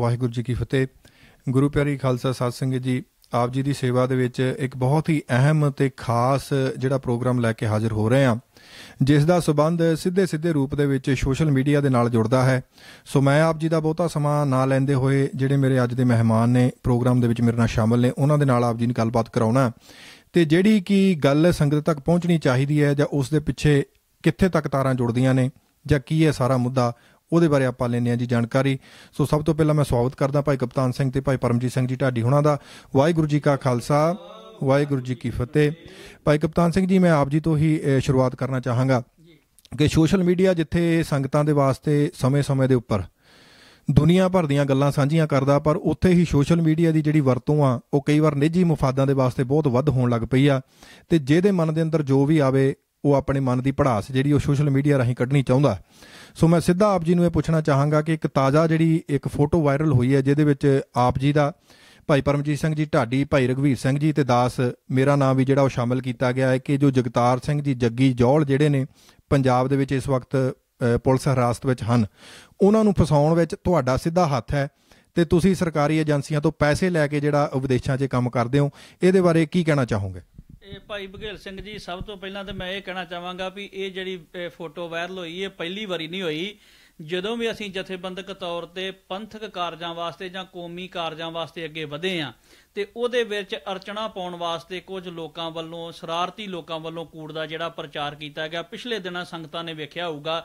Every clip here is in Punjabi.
ਵਾਹਿਗੁਰੂ ਜੀ ਕੀ ਫਤਿਹ ਗੁਰੂ ਪਿਆਰੀ ਖਾਲਸਾ ਸਾਧ ਸੰਗਤ ਜੀ ਆਪ ਜੀ ਦੀ ਸੇਵਾ ਦੇ ਵਿੱਚ ਇੱਕ ਬਹੁਤ ਹੀ ਅਹਿਮ ਤੇ ਖਾਸ ਜਿਹੜਾ ਪ੍ਰੋਗਰਾਮ ਲੈ ਕੇ ਹਾਜ਼ਰ ਹੋ ਰਹੇ ਹਾਂ ਜਿਸ ਦਾ ਸਬੰਧ ਸਿੱਧੇ ਸਿੱਧੇ ਰੂਪ ਦੇ ਵਿੱਚ ਸੋਸ਼ਲ ਮੀਡੀਆ ਦੇ ਨਾਲ ਜੁੜਦਾ ਹੈ ਸੋ ਮੈਂ ਆਪ ਜੀ ਦਾ ਬਹੁਤਾ ਸਮਾਂ ਨਾ ਲੈਂਦੇ ਹੋਏ ਜਿਹੜੇ ਮੇਰੇ ਅੱਜ ਦੇ ਮਹਿਮਾਨ ਨੇ ਪ੍ਰੋਗਰਾਮ ਦੇ ਵਿੱਚ ਮੇਰੇ ਨਾਲ ਸ਼ਾਮਲ ਨੇ ਉਹਨਾਂ ਦੇ ਨਾਲ ਆਪ ਜੀ ਨੇ ਗੱਲਬਾਤ ਕਰਾਉਣਾ ਤੇ ਜਿਹੜੀ ਕੀ ਗੱਲ ਸੰਗਤ ਤੱਕ ਪਹੁੰਚਣੀ ਚਾਹੀਦੀ ਹੈ ਜਾਂ ਉਸ ਦੇ ਪਿੱਛੇ ਕਿੱਥੇ ਤੱਕ ਤਾਰਾਂ ਜੁੜਦੀਆਂ ਨੇ ਜਾਂ ਕੀ ਹੈ ਸਾਰਾ ਮੁੱਦਾ ਉਹਦੇ ਬਾਰੇ ਆਪਾਂ ਲੈਣੇ ਆ ਜੀ ਜਾਣਕਾਰੀ ਸੋ ਸਭ ਤੋਂ ਪਹਿਲਾਂ ਮੈਂ ਸਵਾਗਤ ਕਰਦਾ ਭਾਈ ਕਪਤਾਨ ਸਿੰਘ ਤੇ ਭਾਈ ਪਰਮਜੀਤ ਸਿੰਘ ਜੀ ਢਾਡੀ ਹੁਣਾਂ ਦਾ ਵਾਹਿਗੁਰੂ ਜੀ ਕਾ ਖਾਲਸਾ ਵਾਹਿਗੁਰੂ ਜੀ ਕੀ ਫਤਿਹ ਭਾਈ ਕਪਤਾਨ ਸਿੰਘ ਜੀ ਮੈਂ ਆਪ ਜੀ ਤੋਂ ਹੀ ਸ਼ੁਰੂਆਤ ਕਰਨਾ ਚਾਹਾਂਗਾ ਕਿ ਸੋਸ਼ਲ ਮੀਡੀਆ ਜਿੱਥੇ ਸੰਗਤਾਂ ਦੇ ਵਾਸਤੇ ਸਮੇਂ-ਸਮੇਂ ਦੇ ਉੱਪਰ ਦੁਨੀਆ ਭਰ ਦੀਆਂ ਗੱਲਾਂ ਸਾਂਝੀਆਂ ਕਰਦਾ ਪਰ ਉੱਥੇ ਹੀ ਸੋਸ਼ਲ ਮੀਡੀਆ ਦੀ ਜਿਹੜੀ ਵਰਤੋਂ ਆ ਉਹ ਕਈ ਵਾਰ ਨਿੱਜੀ ਮਫਾਦਾਂ ਦੇ ਵਾਸਤੇ ਬਹੁਤ ਵੱਧ ਹੋਣ ਲੱਗ ਪਈ ਆ ਤੇ ਜਿਹਦੇ ਮਨ ਦੇ ਅੰਦਰ ਜੋ ਵੀ ਆਵੇ ਉਹ ਆਪਣੇ ਮਨ ਦੀ ਪੜਾਸ ਜਿਹੜੀ ਉਹ ਸੋਸ਼ਲ ਮੀਡੀਆ ਰਾਹੀਂ ਕੱਢਣੀ ਚਾਹੁੰਦਾ ਸੋ ਮੈਂ ਸਿੱਧਾ ਆਪ ਜੀ ਨੂੰ ਇਹ ਪੁੱਛਣਾ ਚਾਹਾਂਗਾ ਕਿ ਇੱਕ ਤਾਜ਼ਾ ਜਿਹੜੀ ਇੱਕ ਫੋਟੋ ਵਾਇਰਲ ਹੋਈ ਹੈ ਜਿਹਦੇ ਵਿੱਚ ਆਪ ਜੀ ਦਾ ਭਾਈ ਪਰਮਜੀਤ ਸਿੰਘ ਜੀ ਢਾਡੀ ਭਾਈ ਰਗਵੀਰ ਸਿੰਘ ਜੀ ਤੇ ਦਾਸ ਮੇਰਾ ਨਾਮ ਵੀ ਜਿਹੜਾ ਉਹ ਸ਼ਾਮਲ ਕੀਤਾ ਗਿਆ ਹੈ ਕਿ ਜੋ ਜਗਤਾਰ ਸਿੰਘ ਜੀ ਜੱਗੀ ਜੋਲ ਜਿਹੜੇ ਨੇ ਪੰਜਾਬ ਦੇ ਵਿੱਚ ਇਸ ਵਕਤ ਪੁਲਿਸ ਹਰਾਸਤ ਵਿੱਚ ਹਨ ਉਹਨਾਂ ਨੂੰ ਫਸਾਉਣ ਵਿੱਚ ਤੁਹਾਡਾ ਸਿੱਧਾ ਹੱਥ ਹੈ ਤੇ ਤੁਸੀਂ ਸਰਕਾਰੀ ਏਜੰਸੀਆਂ ਤੋਂ ਪੈਸੇ ਲੈ ਕੇ ਜਿਹੜਾ ਵਿਦੇਸ਼ਾਂ 'ਚ ਕੰਮ ਕਰਦੇ ਹੋ ਇਹਦੇ ਬਾਰੇ ਕੀ ਕਹਿਣਾ ਚਾਹੋਗੇ ਇਹ ਭਾਈ ਬਘੇਲ ਸਿੰਘ ਜੀ ਸਭ ਤੋਂ ਪਹਿਲਾਂ ਤੇ ਮੈਂ ਇਹ ਕਹਿਣਾ ਚਾਹਾਂਗਾ ਵੀ ਇਹ ਜਿਹੜੀ ਫੋਟੋ ਵਾਇਰਲ ਹੋਈ ਇਹ ਪਹਿਲੀ ਵਾਰੀ ਨਹੀਂ ਹੋਈ ਜਦੋਂ ਵੀ ਅਸੀਂ ਜਥੇਬੰਦਕ ਤੌਰ ਤੇ ਪੰਥਕ ਕਾਰਜਾਂ ਵਾਸਤੇ ਜਾਂ ਕੌਮੀ ਕਾਰਜਾਂ ਵਾਸਤੇ ਅੱਗੇ ਵਧੇ ਆਂ ਤੇ ਉਹਦੇ ਵਿੱਚ ਅਰਚਨਾ ਪਾਉਣ ਵਾਸਤੇ ਕੁਝ ਲੋਕਾਂ ਵੱਲੋਂ ਸ਼ਰਾਰਤੀ ਲੋਕਾਂ ਵੱਲੋਂ ਕੂੜ ਦਾ ਜਿਹੜਾ ਪ੍ਰਚਾਰ ਕੀਤਾ ਗਿਆ ਪਿਛਲੇ ਦਿਨਾਂ ਸੰਗਤਾਂ ਨੇ ਵੇਖਿਆ ਹੋਊਗਾ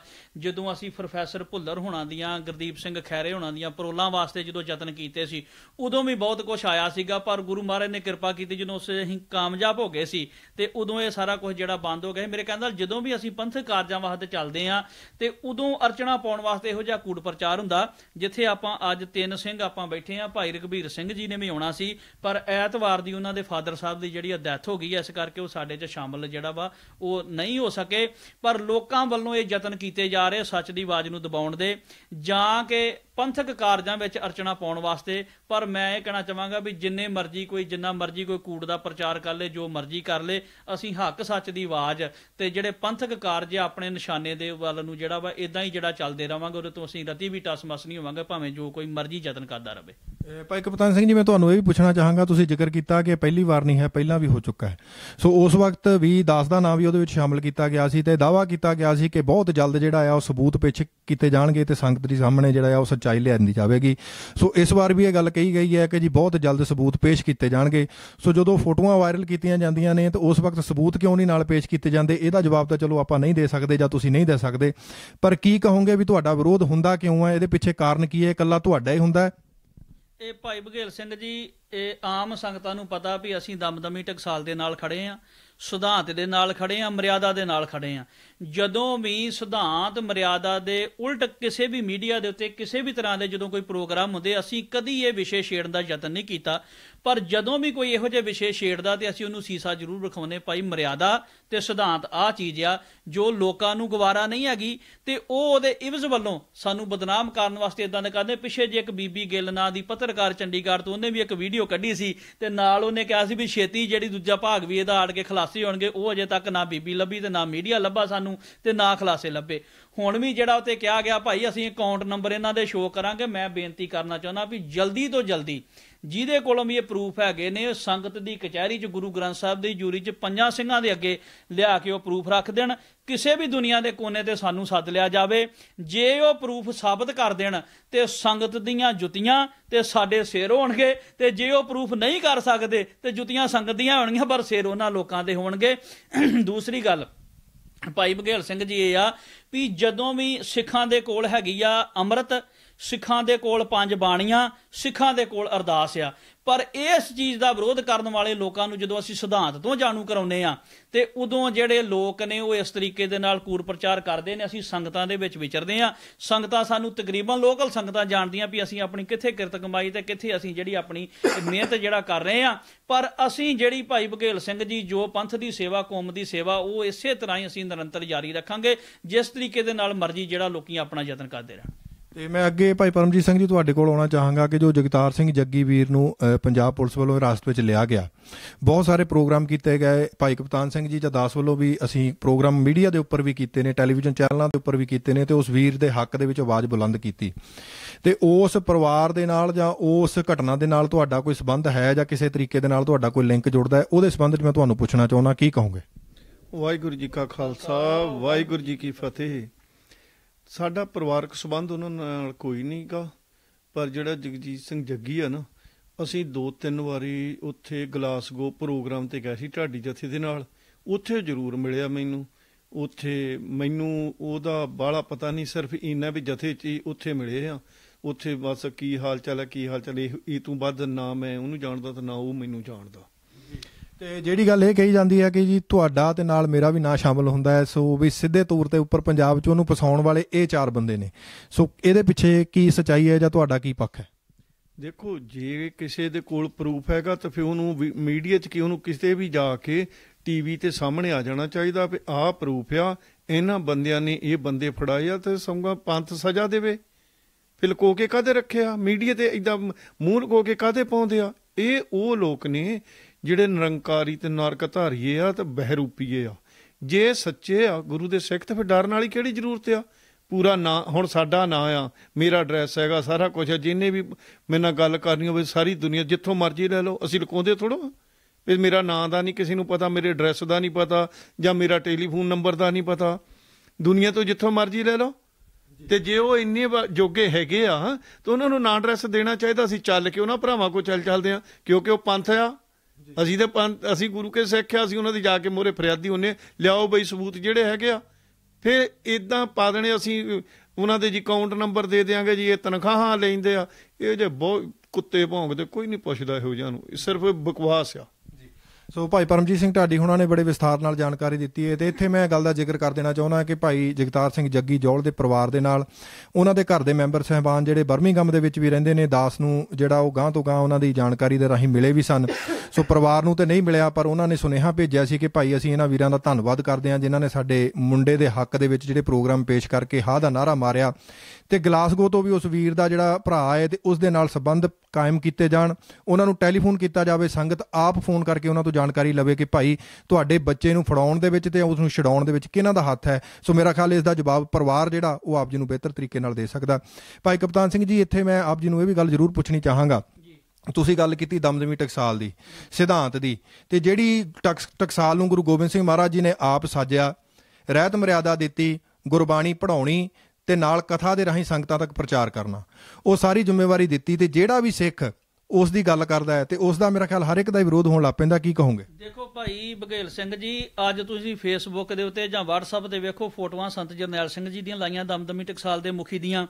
ਜਦੋਂ ਅਸੀਂ ਪ੍ਰੋਫੈਸਰ ਭੁੱਲਰ ਹੋਣਾ ਦੀਆਂ ਗੁਰਦੀਪ ਸਿੰਘ ਖੈਰੇ ਹੋਣਾ ਦੀਆਂ ਪਰੋਲਾਂ ਵਾਸਤੇ ਜਦੋਂ ਯਤਨ ਕੀਤੇ ਸੀ ਉਦੋਂ ਵੀ ਬਹੁਤ ਕੁਝ ਆਇਆ ਸੀਗਾ ਪਰ ਗੁਰੂ ਮਹਾਰਾਜ ਨੇ ਕਿਰਪਾ ਕੀਤੀ ਜਦੋਂ ਅਸੀਂ ਕਾਮਯਾਬ ਹੋ ਗਏ ਸੀ ਤੇ ਉਦੋਂ ਇਹ ਸਾਰਾ ਕੁਝ ਜਿਹੜਾ ਬੰਦ ਹੋ ਗਿਆ ਮੇਰੇ ਕਹਿੰਦਾ ਜਦੋਂ ਵੀ ਅਸੀਂ ਪੰਥਕ ਕਾਰਜਾਂ ਵਾਸਤੇ ਚੱਲਦੇ ਆ ਤੇ ਉਦੋਂ ਅਰਚਨਾ ਪਾਉਣ ਵਾਸਤੇ ਇਹੋ ਜਿਹਾ ਕੂੜ ਪ੍ਰਚਾਰ ਹੁੰਦਾ ਜਿੱਥੇ ਆਪਾਂ ਅੱਜ ਤਿੰਨ ਸਿੰਘ ਆਪਾਂ ਬੈਠੇ ਆ ਭਾਈ ਰਕਬੀਰ ਸਿੰਘ ਜੀ ਨੇ ਵੀ ਆਉਣਾ ਸੀ ਪਰ ਐਤਵਾਰ ਦੀ ਉਹਨਾਂ ਦੇ ਫਾਦਰ ਸਾਹਿਬ ਦੀ ਜਿਹੜੀ ਡੈਥ ਹੋ ਗਈ ਐ ਇਸ ਕਰਕੇ ਉਹ ਸਾਡੇ 'ਚ ਸ਼ਾਮਲ ਜਿਹੜਾ ਵਾ ਉਹ ਨਹੀਂ ਹੋ ਸਕੇ ਪਰ ਲੋਕਾਂ ਵੱਲੋਂ ਇਹ ਯਤਨ ਕੀਤੇ ਜਾ ਰਹੇ ਸੱਚ ਦੀ ਆਵਾਜ਼ ਨੂੰ ਦਬਾਉਣ ਦੇ ਜਾਂ ਕਿ ਪੰਥਕ ਕਾਰਜਾਂ ਵਿੱਚ ਅਰਚਨਾ ਪਾਉਣ ਵਾਸਤੇ ਪਰ ਮੈਂ ਇਹ ਕਹਿਣਾ ਚਾਹਾਂਗਾ ਵੀ ਜਿੰਨੇ ਮਰਜ਼ੀ ਕੋਈ ਜਿੰਨਾ ਮਰਜ਼ੀ ਕੋਈ ਕੂੜ ਦਾ ਪ੍ਰਚਾਰ ਕਰ ਲੇ ਜੋ ਮਰਜ਼ੀ ਕਰ ਲੇ ਅਸੀਂ ਹੱਕ ਸੱਚ ਦੀ ਆਵਾਜ਼ ਤੇ ਜਿਹੜੇ ਪੰਥਕ ਕਾਰਜ ਆਪਣੇ ਨਿਸ਼ਾਨੇ ਦੇ ਵੱਲ ਨੂੰ ਜਿਹੜਾ ਵਾ ਇਦਾਂ ਹੀ ਜਿਹੜਾ ਚੱਲਦੇ ਰਵਾਂਗੇ ਉਹਦੇ ਤੋਂ ਅਸੀਂ ਰਤੀ ਵੀ ਟਸਮਸ ਨਹੀਂ ਹੋਵਾਂਗੇ ਭਾਵੇਂ ਜੋ ਕੋਈ ਮਰਜ਼ੀ ਯਤਨ ਕਰਦਾ ਰਹੇ ਭਾਈ ਕਪਤਾਨ ਸਿੰਘ ਜੀ ਮੈਂ ਤੁਹਾਨੂੰ ਇਹ ਵੀ ਪੁੱਛਣਾ ਚਾਹਾਂਗਾ ਤੁਸੀਂ ਜ਼ਿਕਰ ਕੀਤਾ ਕਿ ਪਹਿਲੀ ਵਾਰ ਨਹੀਂ ਹੈ ਪਹਿਲਾਂ ਵੀ ਹੋ ਚੁੱਕਾ ਹੈ ਸੋ ਉਸ ਵਕਤ ਵੀ ਦਾਸ ਦਾ ਨਾਮ ਵੀ ਉਹਦੇ ਵਿੱਚ ਸ਼ਾਮਲ ਕੀਤਾ ਗਿਆ ਸੀ ਤੇ ਦਾਵਾ ਕੀਤਾ ਗਿਆ ਸੀ ਕਿ ਬਹੁਤ ਜਲਦ ਜਿਹੜਾ ਆ ਉਹ ਸਬੂਤ ਪੇਸ਼ ਕੀਤੇ ਜਾਣਗੇ ਤੇ ਸੰਗਤ ਦੇ ਸਾਹਮਣੇ ਜਿਹੜਾ ਆ ਉਹ ਸੱਚ ਸੱਚਾਈ ਲਿਆਂਦੀ ਜਾਵੇਗੀ ਸੋ ਇਸ ਵਾਰ ਵੀ ਇਹ ਗੱਲ ਕਹੀ ਗਈ ਹੈ ਕਿ ਜੀ ਬਹੁਤ ਜਲਦ ਸਬੂਤ ਪੇਸ਼ ਕੀਤੇ ਜਾਣਗੇ ਸੋ ਜਦੋਂ ਫੋਟੋਆਂ ਵਾਇਰਲ ਕੀਤੀਆਂ ਜਾਂਦੀਆਂ ਨੇ ਤਾਂ ਉਸ ਵਕਤ ਸਬੂਤ ਕਿਉਂ ਨਹੀਂ ਨਾਲ ਪੇਸ਼ ਕੀਤੇ ਜਾਂਦੇ ਇਹਦਾ ਜਵਾਬ ਤਾਂ ਚਲੋ ਆਪਾਂ ਨਹੀਂ ਦੇ ਸਕਦੇ ਜਾਂ ਤੁਸੀਂ ਨਹੀਂ ਦੇ ਸਕਦੇ ਪਰ ਕੀ ਕਹੋਗੇ ਵੀ ਤੁਹਾਡਾ ਵਿਰੋਧ ਹੁੰਦਾ ਕਿਉਂ ਹੈ ਇਹਦੇ ਪਿੱਛੇ ਕਾਰਨ ਕੀ ਹੈ ਇਕੱਲਾ ਤੁਹਾਡਾ ਹੀ ਹੁੰਦਾ ਇਹ ਭਾਈ ਬਗੇਲ ਸਿੰਘ ਜੀ ਇਹ ਆਮ ਸੰਗਤਾਂ ਨੂੰ ਪਤਾ ਵੀ ਅਸੀਂ ਦਮਦਮੀ ਟਕਸਾਲ ਦੇ ਨਾਲ ਖੜੇ ਆ ਸਿਧਾਂਤ ਦੇ ਨਾਲ ਖੜੇ ਆ ਮਰਿਆਦਾ ਦੇ ਨਾਲ ਖੜੇ ਆ ਜਦੋਂ ਵੀ ਸਿਧਾਂਤ ਮਰਿਆਦਾ ਦੇ ਉਲਟ ਕਿਸੇ ਵੀ ਮੀਡੀਆ ਦੇ ਉੱਤੇ ਕਿਸੇ ਵੀ ਤਰ੍ਹਾਂ ਦੇ ਜਦੋਂ ਕੋਈ ਪ੍ਰੋਗਰਾਮ ਹੁੰਦੇ ਅਸੀਂ ਕਦੀ ਇਹ ਵਿਸ਼ੇ ਛੇੜਨ ਦਾ ਯਤਨ ਨਹੀਂ ਕੀਤਾ ਪਰ ਜਦੋਂ ਵੀ ਕੋਈ ਇਹੋ ਜਿਹੇ ਵਿਸ਼ੇ ਛੇੜਦਾ ਤੇ ਅਸੀਂ ਉਹਨੂੰ ਸੀਸਾ ਜ਼ਰੂਰ ਰਖਵਾਉਂਦੇ ਭਾਈ ਮਰਿਆਦਾ ਤੇ ਸਿਧਾਂਤ ਆ ਚੀਜ਼ ਆ ਜੋ ਲੋਕਾਂ ਨੂੰ ਗਵਾਰਾ ਨਹੀਂ ਹੈਗੀ ਤੇ ਉਹ ਉਹਦੇ ਇਵਜ਼ ਵੱਲੋਂ ਸਾਨੂੰ ਬਦਨਾਮ ਕਰਨ ਵਾਸਤੇ ਇਦਾਂ ਦੇ ਕਰਦੇ ਪਿੱਛੇ ਜੇ ਇੱਕ ਬੀਬੀ ਗਿੱਲ ਨਾਂ ਦੀ ਪੱਤਰਕਾਰ ਚੰਡੀਗੜ੍ਹ ਤੋਂ ਉਹਨੇ ਵੀ ਇੱਕ ਵੀਡੀਓ ਕੱਢੀ ਸੀ ਤੇ ਨਾਲ ਉਹਨੇ ਕਿਹਾ ਸੀ ਵੀ ਛੇਤੀ ਜਿਹੜੀ ਦੂਜਾ ਭਾਗ ਵੀ ਇਹਦਾ ਆੜ ਕੇ ਖਲਾਸੀ ਹੋਣਗੇ ਉਹ ਅਜੇ ਤੱਕ ਨਾ ਬੀਬੀ ਲੱਭੀ ਤੇ ਨਾ ਮੀਡੀਆ ਲੱਭਾ ਸਾਨੂੰ ਨੂੰ ਤੇ ਨਾ ਖਲਾਸੇ ਲੱਭੇ ਹੁਣ ਵੀ ਜਿਹੜਾ ਉਤੇ ਕਿਹਾ ਗਿਆ ਭਾਈ ਅਸੀਂ ਅਕਾਊਂਟ ਨੰਬਰ ਇਹਨਾਂ ਦੇ ਸ਼ੋਅ ਕਰਾਂਗੇ ਮੈਂ ਬੇਨਤੀ ਕਰਨਾ ਚਾਹੁੰਦਾ ਵੀ ਜਲਦੀ ਤੋਂ ਜਲਦੀ ਜਿਹਦੇ ਕੋਲੋਂ ਵੀ ਇਹ ਪ੍ਰੂਫ ਹੈਗੇ ਨੇ ਸੰਗਤ ਦੀ ਕਚਹਿਰੀ 'ਚ ਗੁਰੂ ਗ੍ਰੰਥ ਸਾਹਿਬ ਦੀ ਜੂਰੀ 'ਚ ਪੰਜਾਂ ਸਿੰਘਾਂ ਦੇ ਅੱਗੇ ਲਿਆ ਕੇ ਉਹ ਪ੍ਰੂਫ ਰੱਖ ਦੇਣ ਕਿਸੇ ਵੀ ਦੁਨੀਆ ਦੇ ਕੋਨੇ ਤੇ ਸਾਨੂੰ ਸੱਦ ਲਿਆ ਜਾਵੇ ਜੇ ਉਹ ਪ੍ਰੂਫ ਸਾਬਤ ਕਰ ਦੇਣ ਤੇ ਸੰਗਤ ਦੀਆਂ ਜੁੱਤੀਆਂ ਤੇ ਸਾਡੇ ਸਿਰ ਹੋਣਗੇ ਤੇ ਜੇ ਉਹ ਪ੍ਰੂਫ ਨਹੀਂ ਕਰ ਸਕਦੇ ਤੇ ਜੁੱਤੀਆਂ ਸੰਗਤ ਦੀਆਂ ਹੋਣਗੀਆਂ ਪਰ ਸਿਰ ਉਹਨਾਂ ਲੋਕਾਂ ਦੇ ਹੋਣਗੇ ਦੂਸਰੀ ਗੱਲ ਭਾਈ ਬਗੇਲ ਸਿੰਘ ਜੀ ਇਹ ਆ ਵੀ ਜਦੋਂ ਵੀ ਸਿੱਖਾਂ ਦੇ ਕੋਲ ਹੈਗੀ ਆ ਅੰਮ੍ਰਿਤ ਸਿੱਖਾਂ ਦੇ ਕੋਲ ਪੰਜ ਬਾਣੀਆਂ ਸਿੱਖਾਂ ਦੇ ਕੋਲ ਅਰਦਾਸ ਆ ਪਰ ਇਸ ਚੀਜ਼ ਦਾ ਵਿਰੋਧ ਕਰਨ ਵਾਲੇ ਲੋਕਾਂ ਨੂੰ ਜਦੋਂ ਅਸੀਂ ਸਿਧਾਂਤ ਤੋਂ ਜਾਣੂ ਕਰਾਉਂਦੇ ਆ ਤੇ ਉਦੋਂ ਜਿਹੜੇ ਲੋਕ ਨੇ ਉਹ ਇਸ ਤਰੀਕੇ ਦੇ ਨਾਲ ਕੂੜ ਪ੍ਰਚਾਰ ਕਰਦੇ ਨੇ ਅਸੀਂ ਸੰਗਤਾਂ ਦੇ ਵਿੱਚ ਵਿਚਰਦੇ ਆ ਸੰਗਤਾਂ ਸਾਨੂੰ ਤਕਰੀਬਨ ਲੋਕਲ ਸੰਗਤਾਂ ਜਾਣਦੀਆਂ ਵੀ ਅਸੀਂ ਆਪਣੀ ਕਿੱਥੇ ਕਿਰਤ ਕਮਾਈ ਤੇ ਕਿੱਥੇ ਅਸੀਂ ਜਿਹੜੀ ਆਪਣੀ ਮਿਹਨਤ ਜਿਹੜਾ ਕਰ ਰਹੇ ਆ ਪਰ ਅਸੀਂ ਜਿਹੜੀ ਭਾਈ ਭਗੇਲ ਸਿੰਘ ਜੀ ਜੋ ਪੰਥ ਦੀ ਸੇਵਾ ਕੌਮ ਦੀ ਸੇਵਾ ਉਹ ਇਸੇ ਤਰ੍ਹਾਂ ਹੀ ਅਸੀਂ ਨਿਰੰਤਰ ਜਾਰੀ ਰੱਖਾਂਗੇ ਜਿਸ ਤਰੀਕੇ ਦੇ ਨਾਲ ਮਰਜ਼ੀ ਜਿਹੜਾ ਲੋਕੀ ਆਪਣਾ ਯਤਨ ਕਰਦੇ ਰਹਿਣ ਤੇ ਮੈਂ ਅੱਗੇ ਭਾਈ ਪਰਮਜੀਤ ਸਿੰਘ ਜੀ ਤੁਹਾਡੇ ਕੋਲ ਆਉਣਾ ਚਾਹਾਂਗਾ ਕਿ ਜੋ ਜਗਤਾਰ ਸਿੰਘ ਜੱਗੀ ਵੀਰ ਨੂੰ ਪੰਜਾਬ ਪੁਲਿਸ ਵੱਲੋਂ ਰਾਸਤ ਵਿੱਚ ਲਿਆ ਗਿਆ ਬਹੁਤ ਸਾਰੇ ਪ੍ਰੋਗਰਾਮ ਕੀਤੇ ਗਏ ਭਾਈ ਕਪਤਾਨ ਸਿੰਘ ਜੀ ਜਾਂ ਦਾਸ ਵੱਲੋਂ ਵੀ ਅਸੀਂ ਪ੍ਰੋਗਰਾਮ ਮੀਡੀਆ ਦੇ ਉੱਪਰ ਵੀ ਕੀਤੇ ਨੇ ਟੈਲੀਵਿਜ਼ਨ ਚੈਨਲਾਂ ਦੇ ਉੱਪਰ ਵੀ ਕੀਤੇ ਨੇ ਤੇ ਉਸ ਵੀਰ ਦੇ ਹੱਕ ਦੇ ਵਿੱਚ ਆਵਾਜ਼ ਬੁਲੰਦ ਕੀਤੀ ਤੇ ਉਸ ਪਰਿਵਾਰ ਦੇ ਨਾਲ ਜਾਂ ਉਸ ਘਟਨਾ ਦੇ ਨਾਲ ਤੁਹਾਡਾ ਕੋਈ ਸਬੰਧ ਹੈ ਜਾਂ ਕਿਸੇ ਤਰੀਕੇ ਦੇ ਨਾਲ ਤੁਹਾਡਾ ਕੋਈ ਲਿੰਕ ਜੁੜਦਾ ਹੈ ਉਹਦੇ ਸਬੰਧ ਵਿੱਚ ਮੈਂ ਤੁਹਾਨੂੰ ਪੁੱਛਣਾ ਚਾਹੁੰਦਾ ਕੀ ਕਹੋਗੇ ਵਾਹਿਗੁਰੂ ਜੀ ਕਾ ਖਾਲਸਾ ਵਾਹਿਗੁਰੂ ਜੀ ਕੀ ਫਤਿਹ ਸਾਡਾ ਪਰਿਵਾਰਕ ਸਬੰਧ ਉਹਨਾਂ ਨਾਲ ਕੋਈ ਨਹੀਂਗਾ ਪਰ ਜਿਹੜਾ ਜਗਜੀਤ ਸਿੰਘ ਜੱਗੀ ਆ ਨਾ ਅਸੀਂ ਦੋ ਤਿੰਨ ਵਾਰੀ ਉੱਥੇ ਗਲਾਸਗੋ ਪ੍ਰੋਗਰਾਮ ਤੇ ਗਏ ਸੀ ਢਾਡੀ ਜਥੇ ਦੇ ਨਾਲ ਉੱਥੇ ਜ਼ਰੂਰ ਮਿਲਿਆ ਮੈਨੂੰ ਉੱਥੇ ਮੈਨੂੰ ਉਹਦਾ ਬਾਲਾ ਪਤਾ ਨਹੀਂ ਸਿਰਫ ਇੰਨਾ ਵੀ ਜਥੇ 'ਚ ਉੱਥੇ ਮਿਲੇ ਆ ਉੱਥੇ ਬਸ ਕੀ ਹਾਲ ਚਾਲ ਹੈ ਕੀ ਹਾਲ ਚਾਲ ਇਹ ਤੂੰ ਵੱਧ ਨਾਮ ਹੈ ਉਹਨੂੰ ਜਾਣਦਾ ਤਾਂ ਨਾ ਉਹ ਮੈਨੂੰ ਜਾਣਦਾ ਤੇ ਜਿਹੜੀ ਗੱਲ ਇਹ ਕਹੀ ਜਾਂਦੀ ਹੈ ਕਿ ਜੀ ਤੁਹਾਡਾ ਤੇ ਨਾਲ ਮੇਰਾ ਵੀ ਨਾਂ ਸ਼ਾਮਲ ਹੁੰਦਾ ਹੈ ਸੋ ਵੀ ਸਿੱਧੇ ਤੌਰ ਤੇ ਉੱਪਰ ਪੰਜਾਬ 'ਚ ਉਹਨੂੰ ਪਸਾਉਣ ਵਾਲੇ ਇਹ ਚਾਰ ਬੰਦੇ ਨੇ ਸੋ ਇਹਦੇ ਪਿੱਛੇ ਕੀ ਸਚਾਈ ਹੈ ਜਾਂ ਤੁਹਾਡਾ ਕੀ ਪੱਖ ਹੈ ਦੇਖੋ ਜੇ ਕਿਸੇ ਦੇ ਕੋਲ ਪ੍ਰੂਫ ਹੈਗਾ ਤਾਂ ਫਿਰ ਉਹਨੂੰ ਮੀਡੀਆ 'ਚ ਕਿ ਉਹਨੂੰ ਕਿਸੇ ਵੀ ਜਾ ਕੇ ਟੀਵੀ ਤੇ ਸਾਹਮਣੇ ਆ ਜਾਣਾ ਚਾਹੀਦਾ ਵੀ ਆਹ ਪ੍ਰੂਫ ਆ ਇਹਨਾਂ ਬੰਦਿਆਂ ਨੇ ਇਹ ਬੰਦੇ ਫੜਾਏ ਆ ਤੇ ਸੰਗਾ ਪੰਥ ਸਜ਼ਾ ਦੇਵੇ ਕੋ ਕੇ ਕਾਦੇ ਰੱਖਿਆ ਮੀਡੀਆ ਤੇ ਇਦਾਂ ਮੂੰਹ ਲਕੋ ਕੇ ਕਾਦੇ ਪਾਉਂਦੇ ਆ ਇਹ ਉਹ ਲੋਕ ਨੇ ਜਿਹੜੇ ਨਿਰੰਕਾਰੀ ਤੇ ਨਰਕ ਧਾਰੀਏ ਆ ਤੇ ਬਹਿਰੂਪੀਏ ਆ ਜੇ ਸੱਚੇ ਆ ਗੁਰੂ ਦੇ ਸਿੱਖ ਤੇ ਫਿਰ ਡਰਨ ਵਾਲੀ ਕਿਹੜੀ ਜ਼ਰੂਰਤ ਆ ਪੂਰਾ ਨਾਂ ਹੁਣ ਸਾਡਾ ਨਾਂ ਆ ਮੇਰਾ ਐਡਰੈਸ ਹੈਗਾ ਸਾਰਾ ਕੁਝ ਹੈ ਜਿੰਨੇ ਵੀ ਮੇਰੇ ਨਾਲ ਗੱਲ ਕਰਨੀ ਹੋਵੇ ਸਾਰੀ ਦੁਨੀਆ ਜਿੱਥੋਂ ਮਰਜ਼ੀ ਲੈ ਲਓ ਅਸੀਂ ਲੁਕਾਉਂਦੇ ਥੋੜੋ ਵੀ ਮੇਰਾ ਨਾਂ ਦਾ ਨਹੀਂ ਕਿਸੇ ਨੂੰ ਪਤਾ ਮੇਰੇ ਐਡਰੈਸ ਦਾ ਨਹੀਂ ਪਤਾ ਜਾਂ ਮੇਰਾ ਟੈਲੀਫੋਨ ਨੰਬਰ ਦਾ ਨਹੀਂ ਪਤਾ ਦੁਨੀਆ ਤੋਂ ਜਿੱਥੋਂ ਮਰਜ਼ੀ ਲੈ ਲਓ ਤੇ ਜੇ ਉਹ ਇੰਨੇ ਜੋਗੇ ਹੈਗੇ ਆ ਤਾਂ ਉਹਨਾਂ ਨੂੰ ਨਾਂ ਐਡਰੈਸ ਦੇਣਾ ਚਾਹੀਦਾ ਸੀ ਚੱਲ ਕੇ ਉਹਨਾਂ ਭਰਾਵਾਂ ਕੋ ਚੱਲ ਚੱਲਦੇ ਆ ਕਿਉਂਕਿ ਉਹ ਪੰਥ ਆ ਅਸੀਂ ਤਾਂ ਅਸੀਂ ਗੁਰੂ ਕੇ ਸਿੱਖ ਆ ਅਸੀਂ ਉਹਨਾਂ ਦੀ ਜਾ ਕੇ ਮੋਰੇ ਫਰਿਆਦੀ ਹੁੰਨੇ ਲਿਆਓ ਬਈ ਸਬੂਤ ਜਿਹੜੇ ਹੈਗੇ ਆ ਫਿਰ ਇਦਾਂ ਪਾ ਦੇਣੇ ਅਸੀਂ ਉਹਨਾਂ ਦੇ ਜੀ ਅਕਾਊਂਟ ਨੰਬਰ ਦੇ ਦੇਾਂਗੇ ਜੀ ਇਹ ਤਨਖਾਹਾਂ ਲੈਂਦੇ ਆ ਇਹ ਜੇ ਬਹੁਤ ਕੁੱਤੇ ਭੌਂਕਦੇ ਕੋਈ ਨਹੀਂ ਪੁੱਛਦਾ ਇਹੋ ਜਿਹਾ ਨੂੰ ਸਿਰਫ ਬਕਵਾਸ ਆ ਸੋ ਭਾਈ ਪਰਮਜੀਤ ਸਿੰਘ ਢਾਡੀ ਹੁਣਾਂ ਨੇ ਬੜੇ ਵਿਸਥਾਰ ਨਾਲ ਜਾਣਕਾਰੀ ਦਿੱਤੀ ਹੈ ਤੇ ਇੱਥੇ ਮੈਂ ਗੱਲ ਦਾ ਜ਼ਿਕਰ ਕਰ ਦੇਣਾ ਚਾਹੁੰਦਾ ਕਿ ਭਾਈ ਜਗਤਾਰ ਸਿੰਘ ਜੱਗੀ ਜੋਲ ਦੇ ਪਰਿਵਾਰ ਦੇ ਨਾਲ ਉਹਨਾਂ ਦੇ ਘਰ ਦੇ ਮੈਂਬਰ ਸਹਿਬਾਨ ਜਿਹੜੇ ਬਰਮਿੰਗਮ ਦੇ ਵਿੱਚ ਵੀ ਰਹਿੰਦੇ ਨੇ ਦਾਸ ਨੂੰ ਜਿਹੜਾ ਉਹ ਗਾਂ ਤੋਂ ਗਾਂ ਉਹਨਾਂ ਦੀ ਜਾਣਕਾਰੀ ਦੇ ਰਾਹੀਂ ਮਿਲੇ ਵੀ ਸਨ ਸੋ ਪਰਿਵਾਰ ਨੂੰ ਤੇ ਨਹੀਂ ਮਿਲਿਆ ਪਰ ਉਹਨਾਂ ਨੇ ਸੁਨੇਹਾ ਭੇਜਿਆ ਸੀ ਕਿ ਭਾਈ ਅਸੀਂ ਇਹਨਾਂ ਵੀਰਾਂ ਦਾ ਧੰਨਵਾਦ ਕਰਦੇ ਹਾਂ ਜਿਨ੍ਹਾਂ ਨੇ ਸਾਡੇ ਮੁੰਡੇ ਦੇ ਹੱਕ ਦੇ ਵਿੱਚ ਜਿਹੜੇ ਪ੍ਰੋਗਰਾਮ ਪੇਸ਼ ਕਰਕੇ ਹਾਂ ਦਾ ਨਾਰਾ ਮਾਰਿਆ ਤੇ ਗਲਾਸਗੋ ਤੋਂ ਵੀ ਉਸ ਵੀਰ ਦਾ ਜਿਹੜਾ ਭਰਾ ਹੈ ਤੇ ਉਸ ਦੇ ਨਾਲ ਸਬੰਧ ਕਾਇਮ ਕੀਤੇ ਜਾਣ ਉਹਨਾਂ ਨੂੰ ਟੈਲੀਫੋਨ ਕੀਤਾ ਜਾਵੇ ਸੰਗਤ ਆਪ ਫੋਨ ਕਰਕੇ ਉਹਨਾਂ ਤੋਂ ਜਾਣਕਾਰੀ ਲਵੇ ਕਿ ਭਾਈ ਤੁਹਾਡੇ ਬੱਚੇ ਨੂੰ ਫੜਾਉਣ ਦੇ ਵਿੱਚ ਤੇ ਉਸ ਨੂੰ ਛਡਾਉਣ ਦੇ ਵਿੱਚ ਕਿਹਨਾਂ ਦਾ ਹੱਥ ਹੈ ਸੋ ਮੇਰਾ ਖਿਆਲ ਇਸ ਦਾ ਜਵਾਬ ਪਰਿਵਾਰ ਜਿਹੜਾ ਉਹ ਆਪ ਜੀ ਨੂੰ ਬਿਹਤਰ ਤਰੀਕੇ ਨਾਲ ਦੇ ਸਕਦਾ ਭਾਈ ਕਪਤਾਨ ਸਿੰਘ ਜੀ ਇੱਥੇ ਮੈਂ ਆਪ ਜੀ ਨੂੰ ਇਹ ਵੀ ਗੱਲ ਜ਼ਰੂਰ ਪੁੱਛਣੀ ਚਾਹਾਂਗਾ ਤੁਸੀਂ ਗੱਲ ਕੀਤੀ ਦਮਦਮੀ ਟਕਸਾਲ ਦੀ ਸਿਧਾਂਤ ਦੀ ਤੇ ਜਿਹੜੀ ਟਕਸਾਲ ਨੂੰ ਗੁਰੂ ਗੋਬਿੰਦ ਸਿੰਘ ਮਹਾਰਾਜ ਜੀ ਨੇ ਆਪ ਸਾਜਿਆ ਰਹਿਤ ਮਰਿਆਦਾ ਦਿੱਤੀ ਗੁਰਬਾਣੀ ਪੜਾਉਣੀ ਤੇ ਨਾਲ ਕਥਾ ਦੇ ਰਾਹੀਂ ਸੰਗਤਾਂ ਤੱਕ ਪ੍ਰਚਾਰ ਕਰਨਾ ਉਹ ਸਾਰੀ ਜ਼ਿੰਮੇਵਾਰੀ ਦਿੱਤੀ ਤੇ ਜਿਹੜਾ ਵੀ ਸਿੱਖ ਉਸ ਦੀ ਗੱਲ ਕਰਦਾ ਹੈ ਤੇ ਉਸ ਦਾ ਮੇਰਾ ਖਿਆਲ ਹਰ ਇੱਕ ਦਾ ਵਿਰੋਧ ਹੋਣ ਲੱਗ ਪੈਂਦਾ ਕੀ ਕਹੋਗੇ ਦੇਖੋ ਭਾਈ ਬਗੇਲ ਸਿੰਘ ਜੀ ਅੱਜ ਤੁਸੀਂ ਫੇਸਬੁੱਕ ਦੇ ਉੱਤੇ ਜਾਂ WhatsApp ਤੇ ਵੇਖੋ ਫੋਟੋਆਂ ਸੰਤ ਜਰਨੈਲ ਸਿੰਘ ਜੀ ਦੀਆਂ ਲਾਈਆਂ ਦਮਦਮੀ ਟਕਸਾਲ ਦੇ ਮੁਖੀ ਦੀਆਂ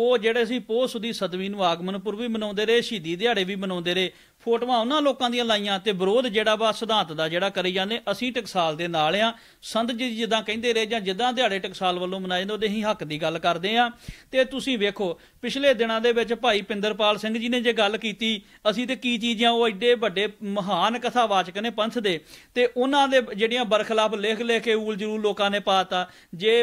ਉਹ ਜਿਹੜੇ ਸੀ ਪੋਸ ਦੀ ਸਦਵੀ ਨੂੰ ਆਗਮਨ ਪੁਰਬ ਵੀ ਮਨਾਉਂਦੇ ਰਹੇ ਸ਼ਹੀਦੀ ਦਿਹਾੜੇ ਵੀ ਮਨਾਉਂਦੇ ਰਹੇ ਫੋਟੋਆਂ ਉਹਨਾਂ ਲੋਕਾਂ ਦੀਆਂ ਲਾਈਆਂ ਤੇ ਵਿਰੋਧ ਜਿਹੜਾ ਵਾ ਸਿਧਾਂਤ ਦਾ ਜਿਹੜਾ ਕਰੀ ਜਾਂਦੇ ਅਸੀਂ ਟਕਸਾਲ ਦੇ ਨਾਲ ਆ ਸੰਤ ਜੀ ਜਿੱਦਾਂ ਕਹਿੰਦੇ ਰਹੇ ਜਾਂ ਜਿੱਦਾਂ ਦਿਹਾੜੇ ਟਕਸਾਲ ਵੱਲੋਂ ਮਨਾਏ ਜਾਂਦੇ ਉਹਦੇ ਹੀ ਹੱਕ ਦੀ ਗੱਲ ਕਰਦੇ ਆ ਤੇ ਤੁਸੀਂ ਵੇਖੋ ਪਿਛਲੇ ਦਿਨਾਂ ਦੇ ਵਿੱਚ ਭਾਈ ਪਿੰਦਰਪਾਲ ਸਿੰਘ ਜੀ ਨੇ ਜੇ ਗੱਲ ਕੀਤੀ ਅਸੀਂ ਤੇ ਕੀ ਚੀਜ਼ਾਂ ਉਹ ਐਡੇ ਵੱਡੇ ਮਹਾਨ ਕਥਾਵਾਚਕ ਨੇ ਪੰਥ ਦੇ ਤੇ ਉਹਨਾਂ ਦੇ ਜਿਹੜੀਆਂ ਬਰਖਲਾਫ ਲਿਖ ਲਿਖ ਕੇ ਊਲ ਜਰੂਰ ਲੋਕਾਂ ਨੇ ਪਾਤਾ ਜੇ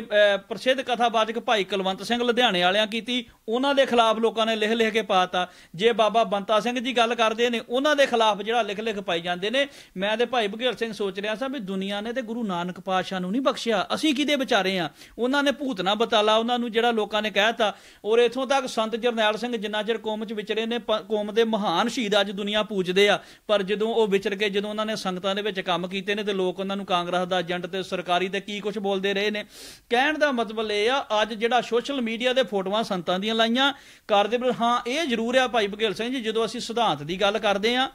ਪ੍ਰਸਿੱਧ ਕਥਾਵਾਚਕ ਭਾਈ ਕਲਵੰਤ ਸਿੰਘ ਲੁਧਿਆਣੇ ਵਾਲਿਆਂ ਕੀਤੀ ਉਹਨਾਂ ਦੇ ਖਿਲਾਫ ਲੋਕਾਂ ਨੇ ਲਿਖ ਲਿਖ ਕੇ ਪਾਤਾ ਜੇ ਬਾਬਾ ਬੰਤਾ ਸਿੰਘ ਜੀ ਗੱਲ ਕਰਦੇ ਨੇ ਉਹਨਾਂ ਦੇ ਖਿਲਾਫ ਜਿਹੜਾ ਲਿਖ ਲਿਖ ਪਾਈ ਜਾਂਦੇ ਨੇ ਮੈਂ ਤੇ ਭਾਈ ਬਗੇਰ ਸਿੰਘ ਸੋਚ ਰਿਹਾ ਸਾਂ ਵੀ ਦੁਨੀਆ ਨੇ ਤੇ ਗੁਰੂ ਨਾਨਕ ਪਾਤਸ਼ਾਹ ਨੂੰ ਨਹੀਂ ਬਖਸ਼ਿਆ ਅਸੀਂ ਕਿਦੇ ਵਿਚਾਰੇ ਆ ਉਹਨਾਂ ਨੇ ਭੂਤ ਨਾ ਬਤਾਲਾ ਉਹਨਾਂ ਨੂੰ ਜਿਹੜਾ ਲੋਕਾਂ ਨੇ ਕਹਿਤਾ ਔਰ ਇਥੋਂ ਤੱਕ ਸੰਤ ਜਰਨੈਲ ਸਿੰਘ ਜਿੰਨਾ ਚਿਰ ਕੌਮ 'ਚ ਵਿਚਰੇ ਨੇ ਕੌਮ ਦੇ ਮਹਾਨ ਸ਼ਹੀਦ ਅੱਜ ਦੁਨੀਆ ਪੂਜਦੇ ਆ ਪਰ ਜਦੋਂ ਉਹ ਵਿਚਰ ਕੇ ਜਦੋਂ ਉਹਨਾਂ ਨੇ ਸੰਗਤਾਂ ਦੇ ਵਿੱਚ ਕੰਮ ਕੀਤੇ ਨੇ ਤੇ ਲੋਕ ਉਹਨਾਂ ਨੂੰ ਕਾਂਗਰਸ ਦਾ ਏਜੰਟ ਤੇ ਸਰਕਾਰੀ ਤੇ ਕੀ ਕੁਝ ਬੋਲਦੇ ਰਹੇ ਨੇ ਕਹਿਣ ਦਾ ਮਤਲਬ ਇਹ ਆ ਅੱਜ ਜਿਹੜਾ ਸੋਸ਼ਲ ਮੀਡੀਆ ਦੇ ਫੋਟੋਆਂ ਸੰਤ ਸਿਧਾਂਤਾਂ ਦੀਆਂ ਲਾਈਆਂ ਕਰਦੇ ਪਰ ਹਾਂ ਇਹ ਜ਼ਰੂਰ ਆ ਭਾਈ ਬਗੇਲ ਸਿੰਘ ਜੀ ਜਦੋਂ ਅਸੀਂ ਸਿਧਾਂਤ ਦੀ ਗੱਲ ਕਰਦੇ ਆ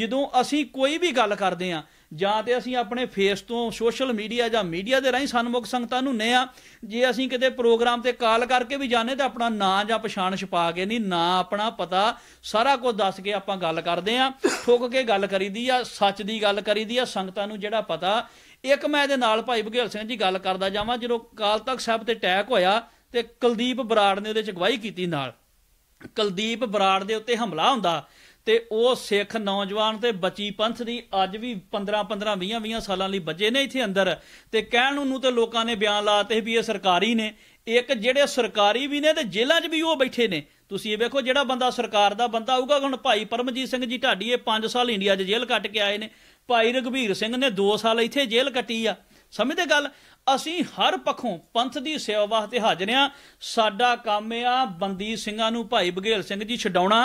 ਜਦੋਂ ਅਸੀਂ ਕੋਈ ਵੀ ਗੱਲ ਕਰਦੇ ਆ ਜਾਂ ਤੇ ਅਸੀਂ ਆਪਣੇ ਫੇਸ ਤੋਂ ਸੋਸ਼ਲ ਮੀਡੀਆ ਜਾਂ ਮੀਡੀਆ ਦੇ ਰਾਹੀਂ ਸਨਮੁਖ ਸੰਗਤਾਂ ਨੂੰ ਨੇ ਆ ਜੇ ਅਸੀਂ ਕਿਤੇ ਪ੍ਰੋਗਰਾਮ ਤੇ ਕਾਲ ਕਰਕੇ ਵੀ ਜਾਣੇ ਤਾਂ ਆਪਣਾ ਨਾਂ ਜਾਂ ਪਛਾਣ ਛਪਾ ਕੇ ਨਹੀਂ ਨਾਂ ਆਪਣਾ ਪਤਾ ਸਾਰਾ ਕੁਝ ਦੱਸ ਕੇ ਆਪਾਂ ਗੱਲ ਕਰਦੇ ਆ ਠੁੱਕ ਕੇ ਗੱਲ ਕਰੀਦੀ ਆ ਸੱਚ ਦੀ ਗੱਲ ਕਰੀਦੀ ਆ ਸੰਗਤਾਂ ਨੂੰ ਜਿਹੜਾ ਪਤਾ ਇੱਕ ਮੈਂ ਇਹਦੇ ਨਾਲ ਭਾਈ ਬਗੇਲ ਸਿੰਘ ਜੀ ਗੱਲ ਕਰਦਾ ਜਾਵਾਂ ਜਦੋਂ ਕਾਲ ਤੱਕ ਸਾਹਿਬ ਤੇ ਅਟੈਕ ਹੋਇਆ ਤੇ ਕੁਲਦੀਪ ਬਰਾੜ ਨੇ ਉਹਦੇ ਚ ਗਵਾਹੀ ਕੀਤੀ ਨਾਲ ਕੁਲਦੀਪ ਬਰਾੜ ਦੇ ਉੱਤੇ ਹਮਲਾ ਹੁੰਦਾ ਤੇ ਉਹ ਸਿੱਖ ਨੌਜਵਾਨ ਤੇ ਬਚੀ ਪੰਥ ਦੀ ਅੱਜ ਵੀ 15 15 20 20 ਸਾਲਾਂ ਲਈ ਬੱਜੇ ਨੇ ਇੱਥੇ ਅੰਦਰ ਤੇ ਕਹਿਣ ਨੂੰ ਤੇ ਲੋਕਾਂ ਨੇ ਬਿਆਨ ਲਾਤੇ ਵੀ ਇਹ ਸਰਕਾਰੀ ਨੇ ਇੱਕ ਜਿਹੜੇ ਸਰਕਾਰੀ ਵੀ ਨੇ ਤੇ ਜੇਲ੍ਹਾਂ 'ਚ ਵੀ ਉਹ ਬੈਠੇ ਨੇ ਤੁਸੀਂ ਇਹ ਵੇਖੋ ਜਿਹੜਾ ਬੰਦਾ ਸਰਕਾਰ ਦਾ ਬੰਦਾ ਆਊਗਾ ਹੁਣ ਭਾਈ ਪਰਮਜੀਤ ਸਿੰਘ ਜੀ ਢਾਡੀ ਇਹ 5 ਸਾਲ ਇੰਡੀਆ 'ਚ ਜੇਲ੍ਹ ਕੱਟ ਕੇ ਆਏ ਨੇ ਭਾਈ ਰਗਵੀਰ ਸਿੰਘ ਨੇ 2 ਸਾਲ ਇੱਥੇ ਜੇਲ੍ਹ ਕੱਟੀ ਆ ਸਮਝਦੇ ਗੱਲ ਅਸੀਂ ਹਰ ਪੱਖੋਂ ਪੰਥ ਦੀ ਸੇਵਾ ਵਾਸਤੇ ਹਾਜ਼ਰ ਆ ਸਾਡਾ ਕੰਮ ਆ ਬੰਦੀ ਸਿੰਘਾਂ ਨੂੰ ਭਾਈ ਬਗੇਲ ਸਿੰਘ ਜੀ ਛਡਾਉਣਾ